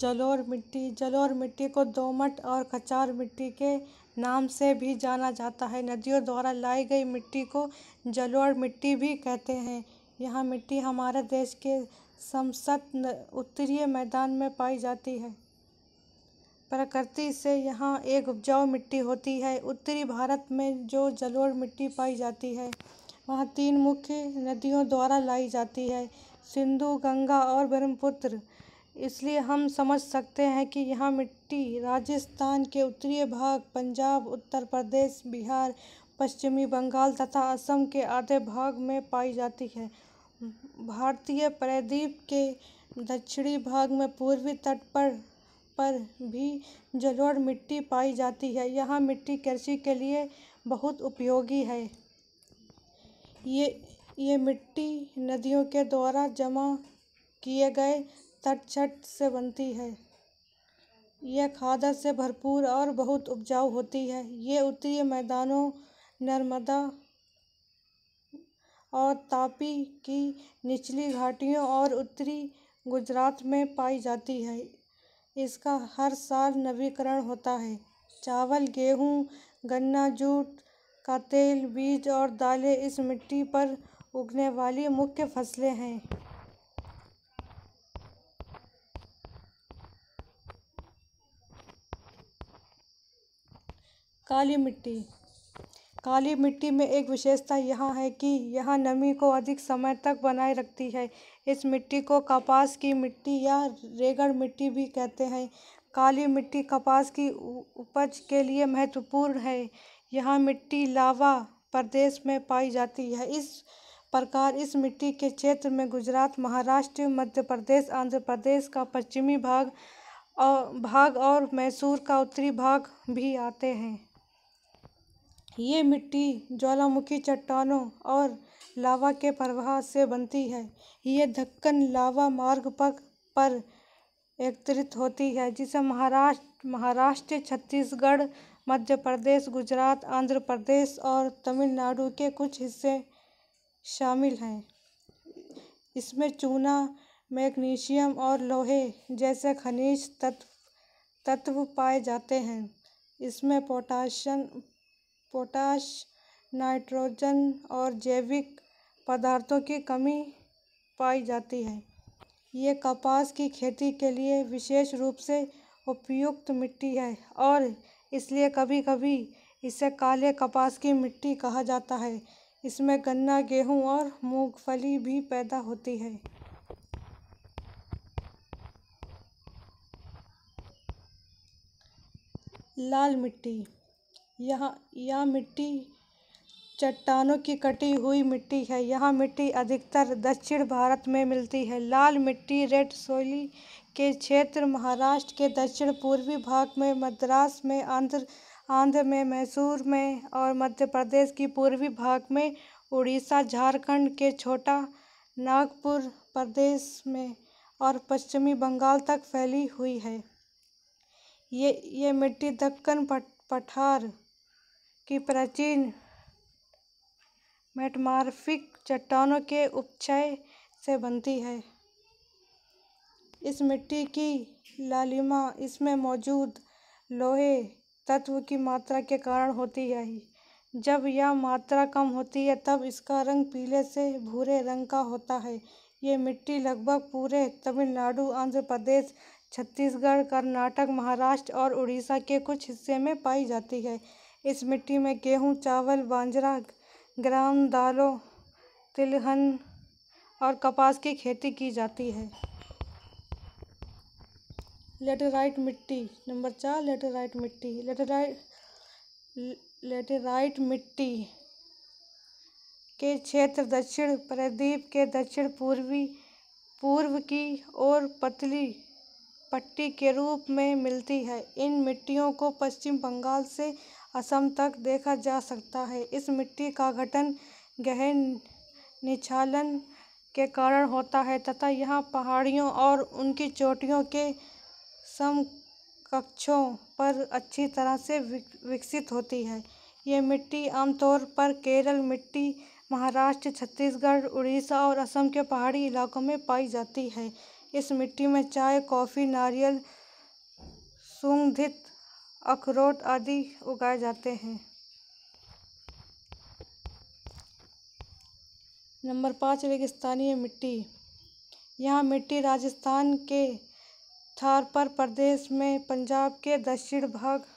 जलोर मिट्टी जलोर मिट्टी को दोमट और खचार मिट्टी के नाम से भी जाना जाता है नदियों द्वारा लाई गई मिट्टी को जलोर मिट्टी भी कहते हैं यह मिट्टी हमारे देश के समसत उत्तरीय मैदान में पाई जाती है प्रकृति से यहाँ एक उपजाऊ मिट्टी होती है उत्तरी भारत में जो जलोर मिट्टी पाई जाती है वह तीन मुख्य नदियों द्वारा लाई जाती है सिंधु गंगा और ब्रह्मपुत्र इसलिए हम समझ सकते हैं कि यह मिट्टी राजस्थान के उत्तरी भाग पंजाब उत्तर प्रदेश बिहार पश्चिमी बंगाल तथा असम के आधे भाग में पाई जाती है भारतीय प्रायद्वीप के दक्षिणी भाग में पूर्वी तट पर पर भी जलोढ़ मिट्टी पाई जाती है यहाँ मिट्टी कृषि के लिए बहुत उपयोगी है ये ये मिट्टी नदियों के द्वारा जमा किए गए तटस्थ से बनती है यह खादर से भरपूर और बहुत उपजाऊ होती है ये उत्तरी मैदानों नर्मदा और तापी की निचली घाटियों और उत्तरी गुजरात में पाई जाती है इसका हर साल नवीकरण होता है चावल गेहूँ गन्ना जूट का तेल बीज और दालें इस मिट्टी पर उगने वाली मुख्य फसलें हैं काली मिट्टी काली मिट्टी में एक विशेषता यह है कि यह नमी को अधिक समय तक बनाए रखती है इस मिट्टी को कपास की मिट्टी या रेगड़ मिट्टी भी कहते हैं काली मिट्टी कपास की उपज के लिए महत्वपूर्ण है यह मिट्टी लावा प्रदेश में पाई जाती है इस प्रकार इस मिट्टी के क्षेत्र में गुजरात महाराष्ट्र मध्य प्रदेश आंध्र प्रदेश का पश्चिमी भाग और भाग और मैसूर का उत्तरी भाग भी आते हैं ये मिट्टी ज्वालामुखी चट्टानों और लावा के प्रवाह से बनती है ये धक्कन लावा मार्ग पर पर एकत्रित होती है जिसे महाराष्ट्र महाराष्ट्र छत्तीसगढ़ मध्य प्रदेश गुजरात आंध्र प्रदेश और तमिलनाडु के कुछ हिस्से शामिल हैं इसमें चूना मैग्नीशियम और लोहे जैसे खनिज तत्व तत्व पाए जाते हैं इसमें पोटाशियम पोटाश नाइट्रोजन और जैविक पदार्थों की कमी पाई जाती है ये कपास की खेती के लिए विशेष रूप से उपयुक्त मिट्टी है और इसलिए कभी कभी इसे काले कपास की मिट्टी कहा जाता है इसमें गन्ना गेहूं और मूंगफली भी पैदा होती है लाल मिट्टी यहाँ यह मिट्टी चट्टानों की कटी हुई मिट्टी है यह मिट्टी अधिकतर दक्षिण भारत में मिलती है लाल मिट्टी रेड सोली के क्षेत्र महाराष्ट्र के दक्षिण पूर्वी भाग में मद्रास में आंध्र आंध्र में मैसूर में और मध्य प्रदेश की पूर्वी भाग में उड़ीसा झारखंड के छोटा नागपुर प्रदेश में और पश्चिमी बंगाल तक फैली हुई है ये ये मिट्टी दक्कन पठार की प्राचीन मेटमार्फिक चट्टानों के उपचय से बनती है इस मिट्टी की लालिमा इसमें मौजूद लोहे तत्व की मात्रा के कारण होती है जब यह मात्रा कम होती है तब इसका रंग पीले से भूरे रंग का होता है ये मिट्टी लगभग पूरे तमिलनाडु आंध्र प्रदेश छत्तीसगढ़ कर्नाटक महाराष्ट्र और उड़ीसा के कुछ हिस्से में पाई जाती है इस मिट्टी में गेहूँ, चावल, बाजरा, ग्राम दालों, तिलहन और कपास की खेती की जाती है लेटेराइट मिट्टी नंबर चार लेटेराइट मिट्टी लेटेराइट लेटेराइट मिट्टी के क्षेत्र दक्षिण प्रदीप के दक्षिण पूर्वी पूर्व की ओर पतली पट्टी के रूप में मिलती है इन मिट्टियों को पश्चिम बंगाल से असम तक देखा जा सकता है इस मिट्टी का गठन गहन निछालन के कारण होता है तथा यहाँ पहाड़ियों और उनकी चोटियों के समकक्षों पर अच्छी तरह से विकसित होती है ये मिट्टी आमतौर पर केरल मिट्टी महाराष्ट्र छत्तीसगढ़ उड़ीसा और असम के पहाड़ी इलाकों में पाई जाती है इस मिट्टी में चाय कॉफ़ी नारियल सुगंधित अखरोट आदि उगाए जाते हैं नंबर पाँच रेगिस्तानी मिट्टी यहाँ मिट्टी राजस्थान के थारपर प्रदेश में पंजाब के दक्षिण भाग